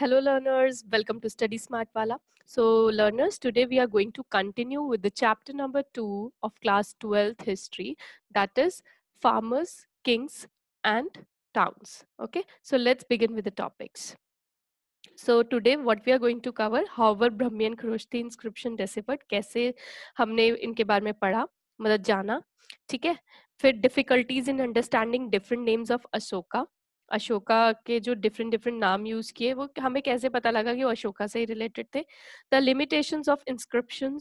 Hello learners, welcome to Study Smart Wala. So learners, today we are going to continue with the chapter number two of class 12th history, that is farmers, kings and towns. Okay, so let's begin with the topics. So today what we are going to cover, how were Brahmi and inscription deciphered, kaise humne inke baar mein padha, madad jana, Fit difficulties in understanding different names of Ashoka, Ashoka के जो different different नाम use किए वो हमें कैसे पता लगा कि वो अशोका से ही रिलेटेड थे the limitations of inscription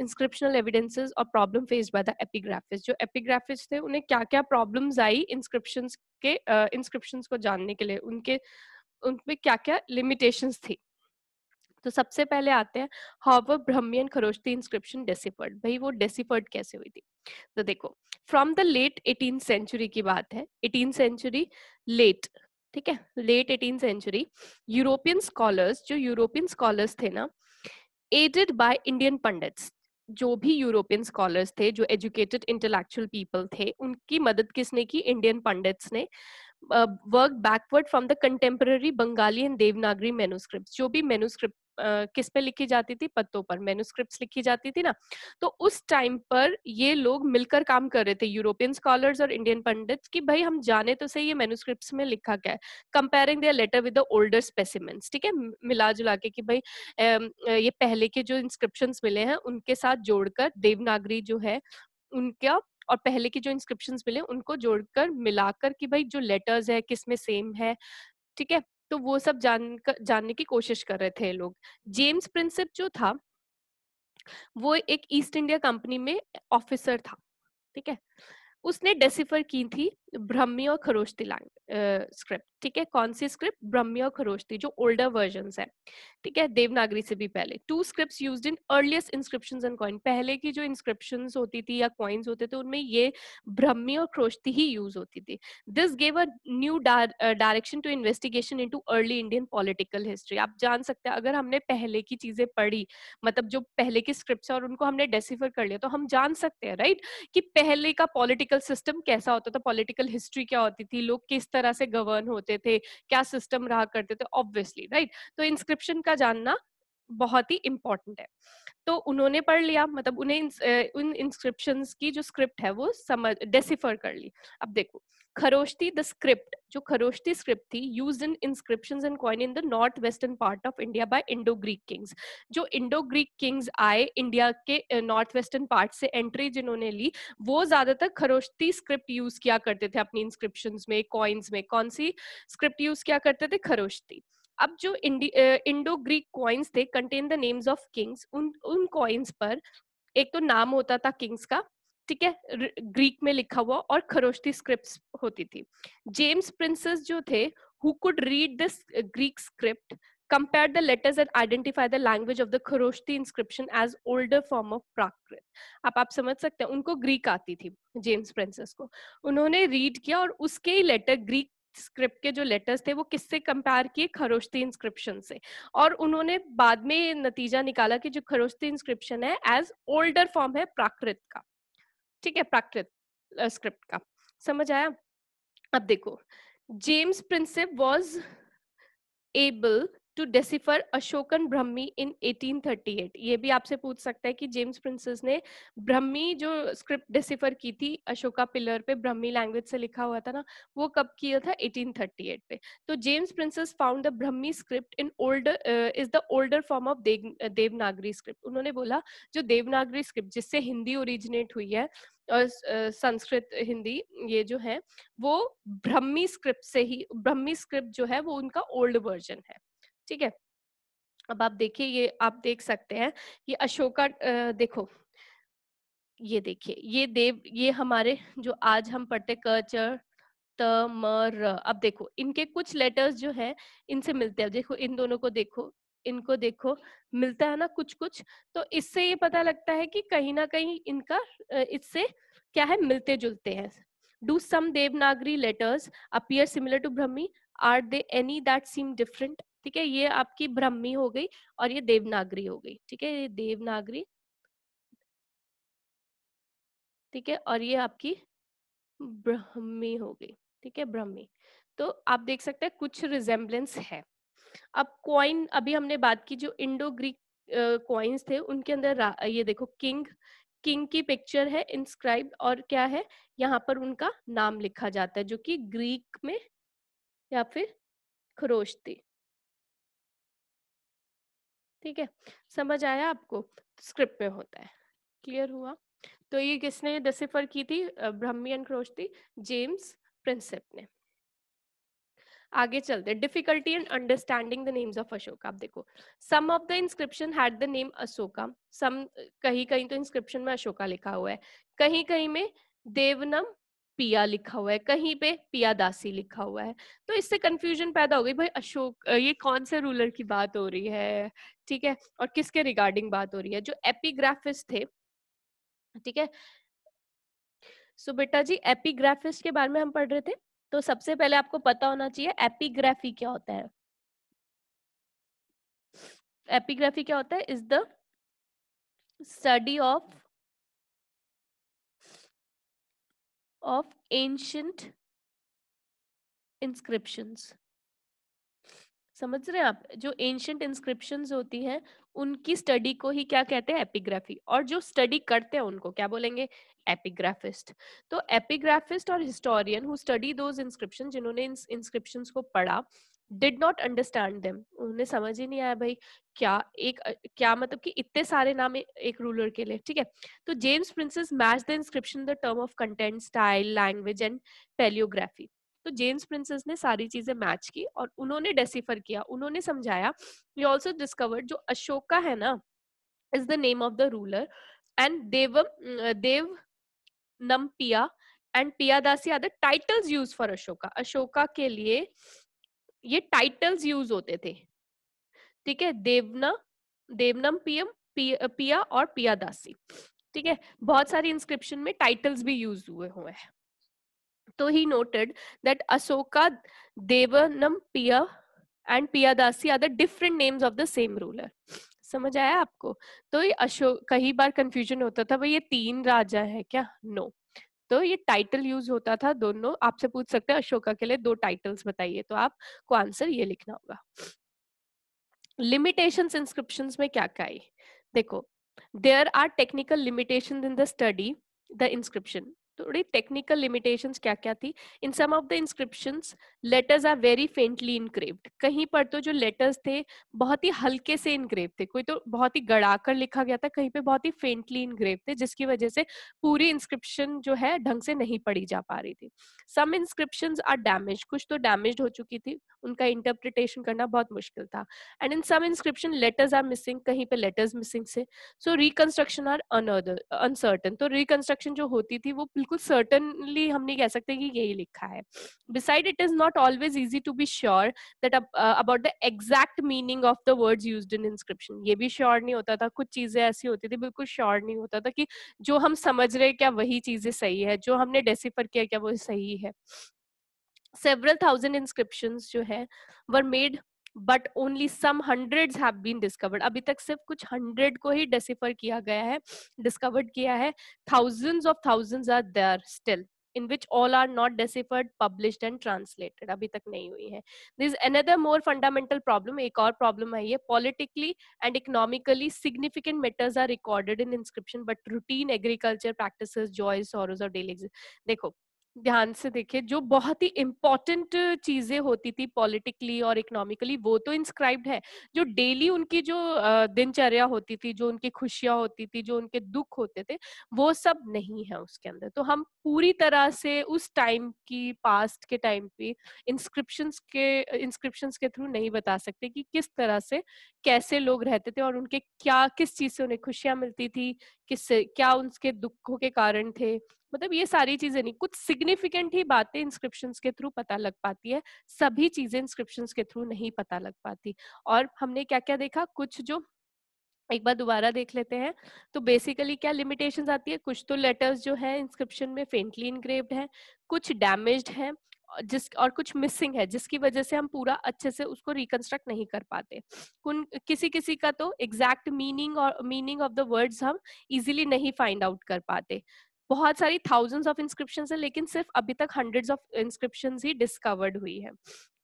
inscriptional evidences और problem face by the epigraphists जो एपिग्राफिस थे उन्हें क्या क्या प्रॉब्लम्स आई इंस्क्रिप्शन के इंस्क्रिप्शन uh, को जानने के लिए उनके उनमें क्या क्या लिमिटेशंस थी तो सबसे पहले आते हैं how Brahmi and Kharosthi inscription deciphered भाई वो डेसिफर्ड कैसे हुई थी तो देखो from the late eighteen century की बात है एटीन सेंचुरी लेट ठीक है late eighteen century European scholars जो यूरोपियन स्कॉलर्स थे ना एडेड बाय इंडियन पंडित्स जो भी यूरोपियन स्कॉलर्स थे जो एजुकेटेड इंटेलेक्चुअल पीपल थे उनकी मदद किसने की इंडियन पंडित्स ने work backward from the contemporary Bengali and Devanagari manuscript जो भी मेनुस्क्रिप्ट किस पे लिखी जाती थी पत्तों पर मेनुस्क्रिप्ट लिखी जाती थी ना तो उस टाइम पर ये लोग मिलकर काम कर रहे थे यूरोपियन स्कॉलर्स और इंडियन पंडित कि भाई हम जाने तो सही ये मेनुस्क्रिप्ट में लिखा क्या है comparing their letter with the older specimens ठीक है मिला जुला के कि भाई ये पहले के जो इंस्क्रिप्शन मिले हैं उनके साथ जोड़कर देवनागरी जो है उनका और पहले के जो इंस्क्रिप्शन मिले उनको जोड़कर मिलाकर कि भाई जो लेटर्स है किस में सेम है ठीक है तो वो सब जान जानने की कोशिश कर रहे थे लोग जेम्स प्रिंसिप जो था वो एक ईस्ट इंडिया कंपनी में ऑफिसर था ठीक है उसने डेसिफर की थी ब्रह्मी और खरोश्ती स्क्रिप्ट ठीक है कौन सी स्क्रिप्ट ब्रह्मी और खरोश्ती जो ओल्डर वर्जन है ठीक है देवनागरी से भी पहले two script use in earliest inscription and coin पहले की जो इंस्क्रिप्शन होती थी या कॉइन्स होते थे उनमें ये ब्रह्मी और खरोश्ती ही यूज होती थी this gave a new direction to investigation into early Indian political history आप जान सकते हैं अगर हमने पहले की चीजें पढ़ी मतलब जो पहले की स्क्रिप्ट है और उनको हमने डेसिफर कर लिया तो हम जान सकते हैं राइट right? कि पहले का पॉलिटिकल सिस्टम कैसा होता था पॉलिटिकल पॉलिटिकल हिस्ट्री क्या होती थी लोग किस तरह से गवर्न होते थे क्या सिस्टम रहा करते थे ऑब्वियसली राइट right? तो इंस्क्रिप्शन का जानना बहुत ही इम्पोर्टेंट है तो उन्होंने पढ़ लिया मतलब उन्हें उन इंस्क्रिप्शन की जो स्क्रिप्ट है वो समझ डेसिफर कर ली अब देखो खरोश्ती द स्क्रिप्ट जो खरोश्ती स्क्रिप्ट थी use in inscription and coin in the north western part of India by Indo Greek kings जो इंडो ग्रीक किंग्स आए इंडिया के नॉर्थ वेस्टर्न पार्ट से एंट्री जिन्होंने ली वो ज्यादातर खरोश्ती स्क्रिप्ट यूज किया करते थे अपनी इंस्क्रिप्शन में कॉइन्स में कौन सी स्क्रिप्ट यूज किया करते थे खरोश्ती अब जो इंडो ग्रीक कॉइन्स थे contain the names of kings उन उन कॉइन्स पर एक तो नाम होता था किंग्स का ठीक है ग्रीक में लिखा हुआ और खरोश्ती स्क्रिप्ट होती थी जेम्स प्रिंसेस जो थे who could read this Greek script compare the letters and identify the language of the Kharosthi inscription as older form of Prakrit आप आप समझ सकते हैं उनको ग्रीक आती थी जेम्स प्रिंसेस को उन्होंने रीड किया और उसके ही लेटर ग्रीक स्क्रिप्ट के जो लेटर्स थे वो किससे कंपेयर किए खरोश्ती इंस्क्रिप्शन से और उन्होंने बाद में नतीजा निकाला कि जो खरोश्ती इंस्क्रिप्शन है एज ओल्डर फॉर्म है प्राकृत का ठीक है प्राकृत स्क्रिप्ट का समझ आया अब देखो James Prinsep was able to decipher Ashokan Brahmi in 1838 ये भी आपसे पूछ सकता है कि जेम्स प्रिंसेस ने ब्रह्मी जो स्क्रिप्ट डेसिफर की थी अशोका पिलर पे ब्रह्मी लैंग्वेज से लिखा हुआ था ना वो कब किया था 1838 पे तो James Prinsep found the Brahmi script in older is the older form of Devanagari script उन्होंने बोला जो देवनागरी स्क्रिप्ट जिससे हिंदी ओरिजिनेट हुई है और uh, संस्कृत हिंदी ये जो है वो ब्रह्मी स्क्रिप्ट से ही ब्रह्मी स्क्रिप्ट जो है वो उनका ओल्ड वर्जन है ठीक है अब आप देखिए ये आप देख सकते हैं ये अशोका देखो ये देखिए ये देव ये हमारे जो आज हम पढ़ते म र अब देखो इनके कुछ लेटर्स जो है इनसे मिलते हैं देखो इन दोनों को देखो इनको देखो मिलता है ना कुछ कुछ तो इससे ये पता लगता है कि कहीं ना कहीं इनका इससे क्या है मिलते जुलते हैं do some Devanagari letters appear similar to Brahmi are they any that seem different ठीक है ये आपकी ब्रह्मी हो गई और ये देवनागरी हो गई ठीक है ये देवनागरी ठीक है और ये आपकी ब्रह्मी हो गई ठीक है ब्रह्मी तो आप देख सकते हैं कुछ रिजेम्बलेंस है अब क्वाइन अभी हमने बात की जो इंडो ग्रीक क्वाइंस थे उनके अंदर ये देखो किंग किंग की पिक्चर है इंस्क्राइब और क्या है यहाँ पर उनका नाम लिखा जाता है जो कि ग्रीक में या फिर खरोश थी ठीक है समझ आया आपको स्क्रिप्ट में होता है क्लियर हुआ तो ये किसने डिसिफर की थी ब्रह्मियन क्रोश थी जेम्स प्रिंसेप ने आगे चलते हैं difficulty in understanding the names of Ashoka आप देखो some of the inscription had the name Ashoka some कहीं कहीं तो इंस्क्रिप्शन में अशोका लिखा हुआ है कहीं कहीं में देवनम पिया लिखा हुआ है कहीं पे पिया दासी लिखा हुआ है तो इससे कंफ्यूजन पैदा हो गई भाई अशोक ये कौन से रूलर की बात हो रही है ठीक है और किसके रिगार्डिंग बात हो रही है जो एपीग्राफिस थे ठीक है सो बेटा जी एपीग्राफिस के बारे में हम पढ़ रहे थे तो सबसे पहले आपको पता होना चाहिए एपीग्राफी क्या होता है एपीग्राफी क्या होता है is the study of of ancient inscriptions समझ रहे हैं आप जो एंशंट इंस्क्रिप्शन होती हैं उनकी स्टडी को ही क्या कहते हैं एपिग्राफी और जो स्टडी करते हैं उनको क्या बोलेंगे एपिग्राफिस्ट तो एपिग्राफिस्ट और historian who study those inscription जिन्होंने इंस्क्रिप्शन को पढ़ा डिड नॉट अंडरस्टैंड देम उन्हें समझ ही नहीं आया भाई क्या एक क्या मतलब कि इतने सारे नाम एक रूलर के लिए ठीक है तो James Prinsep match the inscription the term of content style language and palaeography तो जेम्स प्रिंसेस ने सारी चीजें मैच की और उन्होंने डेसिफर किया उन्होंने समझाया वी ऑल्सो डिस्कवर्ड जो अशोका है ना is the name of the ruler and देव Devanampiya and Piyadasi are the titles use for Ashoka Ashoka के लिए ये टाइटल्स यूज होते थे ठीक है देवना देवनम पीएम पिया और पिया दासी ठीक है बहुत सारी इंस्क्रिप्शन में टाइटल्स भी यूज हुए हुए हैं तो he noted that Ashoka Devanampiya and Piyadasi are the different names of the same ruler समझ आया आपको तो ये अशोक कई बार कंफ्यूजन होता था भाई ये तीन राजा है क्या नो no. तो ये टाइटल यूज होता था दोनों आपसे पूछ सकते हैं अशोका के लिए दो टाइटल्स बताइए तो आपको आंसर ये लिखना होगा लिमिटेशन इंस्क्रिप्शन में क्या क्या है देखो there are technical limitation in the study the inscription थोड़ी टेक्निकल लिमिटेशंस क्या क्या थी in some of the inscriptions letters are very faintly engraved कहीं पर तो जो लेटर्स थे बहुत ही हल्के से इनग्रेव थे कोई तो बहुत ही गड़ाकर लिखा गया था कहीं पे बहुत ही फेंटली इनग्रेव थे जिसकी वजह से पूरी इंस्क्रिप्शन जो है ढंग से नहीं पढ़ी जा पा रही थी सम इंस्क्रिप्शन आर डैमेज कुछ तो डैमेज हो चुकी थी उनका इंटरप्रिटेशन करना बहुत मुश्किल था and in some inscription letters are missing कहीं पे लेटर्स मिसिंग से so reconstruction are another uncertain तो रिकंस्ट्रक्शन जो होती थी वो बिल्कुल सर्टनली हम नहीं कह सकते कि यही लिखा है beside it is not always easy to be sure that about the exact meaning of the words use in inscription ये भी श्योर नहीं होता था कुछ चीजें ऐसी होती थी बिल्कुल श्योर नहीं होता था कि जो हम समझ रहे क्या वही चीजें सही है जो हमने डेसीफर किया क्या वो सही है सेवरल थाउजेंड इंस्क्रिप्शन जो है were made but only some hundred have been discovered अभी तक सिर्फ कुछ हंड्रेड को ही डिसिफर किया गया है डिस्कवर्ड किया है thousand of thousand are there still in which all are not deciphered published and translated abhi tak nahi hui hai this is another more fundamental problem ek aur problem hai ye politically and economically significant matters are recorded in inscription but routine agriculture practices joys sorrows or daily dekho ध्यान से देखे जो बहुत ही important चीजें होती थी politically और economically वो तो इंस्क्राइब्ड है जो डेली उनकी जो दिनचर्या होती थी जो उनकी खुशियां होती थी जो उनके दुख होते थे वो सब नहीं है उसके अंदर तो हम पूरी तरह से उस टाइम की पास्ट के टाइम पे इंस्क्रिप्शन के इंस्क्रिप्शन के थ्रू नहीं बता सकते कि किस तरह से कैसे लोग रहते थे और उनके क्या किस चीज से उन्हें खुशियां मिलती थी किस क्या उनके दुखों के कारण थे मतलब ये सारी चीजें नहीं कुछ सिग्निफिकेंट ही बातें इंस्क्रिप्शन के थ्रू पता लग पाती है सभी चीजें इंस्क्रिप्शन के थ्रू नहीं पता लग पाती और हमने क्या क्या देखा कुछ जो एक बार दोबारा देख लेते हैं तो बेसिकली क्या लिमिटेशंस आती है कुछ तो लेटर्स जो है इंस्क्रिप्शन में फेंटली इनग्रेव्ड है कुछ डैमेज्ड है जिस और कुछ मिसिंग है जिसकी वजह से हम पूरा अच्छे से उसको रिकंस्ट्रक्ट नहीं कर पाते कुन किसी किसी का तो एग्जैक्ट मीनिंग और मीनिंग ऑफ द वर्ड्स हम इजीली नहीं फाइंड आउट कर पाते बहुत सारी थाउजेंड्स ऑफ इंस्क्रिप्शन है लेकिन सिर्फ अभी तक हंड्रेड ऑफ इंस्क्रिप्शन ही डिस्कवर्ड हुई है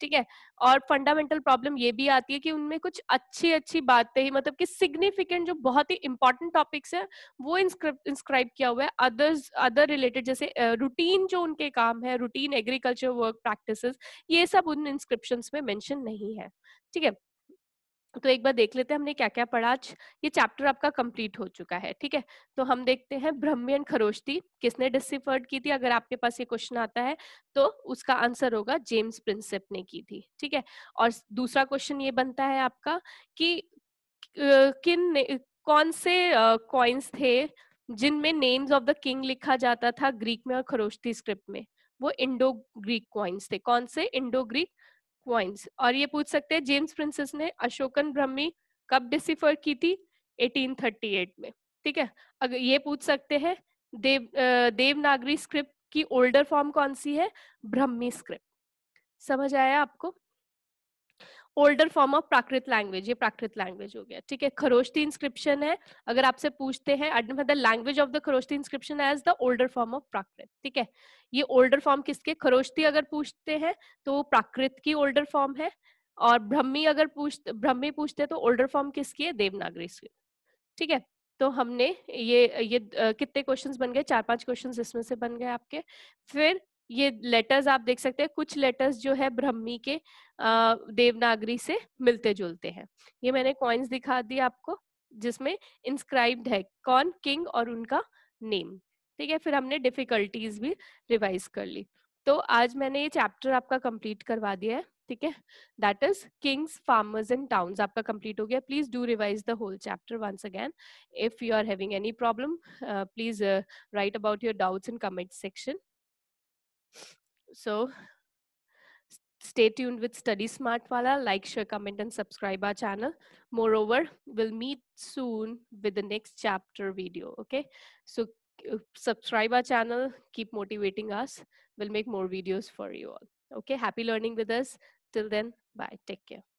ठीक है और फंडामेंटल प्रॉब्लम ये भी आती है कि उनमें कुछ अच्छी अच्छी बातें ही मतलब कि सिग्निफिकेंट जो बहुत ही इंपॉर्टेंट टॉपिक्स है वो इंस्क्राइब किया हुआ है अदर्स अदर रिलेटेड जैसे रूटीन जो उनके काम है रूटीन एग्रीकल्चर वर्क प्रैक्टिस ये सब उन इंस्क्रिप्शन में मैंशन नहीं है ठीक है तो एक बार देख लेते हैं हमने क्या क्या पढ़ा आज ये चैप्टर आपका कंप्लीट हो चुका है ठीक है तो हम देखते हैं ब्रह्मियन खरोश्ती किसने डिसिफर्ड की थी अगर आपके पास ये क्वेश्चन आता है तो उसका आंसर होगा जेम्स प्रिंसेप ने की थी ठीक है और दूसरा क्वेश्चन ये बनता है आपका कि किन कौन से कॉइन्स थे जिनमें नेम्स ऑफ द किंग लिखा जाता था ग्रीक में और खरोश्ती स्क्रिप्ट में वो इंडो ग्रीक कॉइन्स थे कौन से इंडो ग्रीक पॉइंट्स और ये पूछ सकते हैं जेम्स प्रिंसेस ने अशोकन ब्रह्मी कब डिसिफर की थी 1838 में ठीक है अगर ये पूछ सकते हैं देव देवनागरी स्क्रिप्ट की ओल्डर फॉर्म कौन सी है ब्रह्मी स्क्रिप्ट समझ आया आपको older form of Prakrit language ये प्राकृत लैंग्वेज हो गया ठीक है खरोश्ती इंस्क्रिप्शन है अगर आपसे पूछते हैं language of the Kharosthi inscription as the older form of Prakrit ठीक है ये ओल्डर फॉर्म किसके खरोश्ती अगर पूछते हैं तो वो प्राकृत की ओल्डर फॉर्म है और ब्रह्मी अगर पूछ ब्रह्मी पूछते हैं तो ओल्डर फॉर्म किसकी है देवनागरी ठीक है तो हमने ये ये कितने क्वेश्चंस बन गए चार पांच क्वेश्चंस इसमें से बन गए आपके फिर ये लेटर्स आप देख सकते हैं कुछ लेटर्स जो है ब्रह्मी के देवनागरी से मिलते जुलते हैं ये मैंने कॉइन्स दिखा दी आपको जिसमें इंस्क्राइब्ड है कौन किंग और उनका नेम ठीक है फिर हमने डिफिकल्टीज भी रिवाइज कर ली तो आज मैंने ये चैप्टर आपका कंप्लीट करवा दिया है ठीक है that is kings farmers and towns आपका कंप्लीट हो गया please do revise the whole chapter once again if you are having any problem please write about your doubts in comment section So stay tuned with Study Smart Wala. Like, share, comment, and subscribe our channel. Moreover, we'll meet soon with the next chapter video. Okay. So uh, subscribe our channel. Keep motivating us. We'll make more videos for you all. Okay. Happy learning with us. Till then, bye. Take care.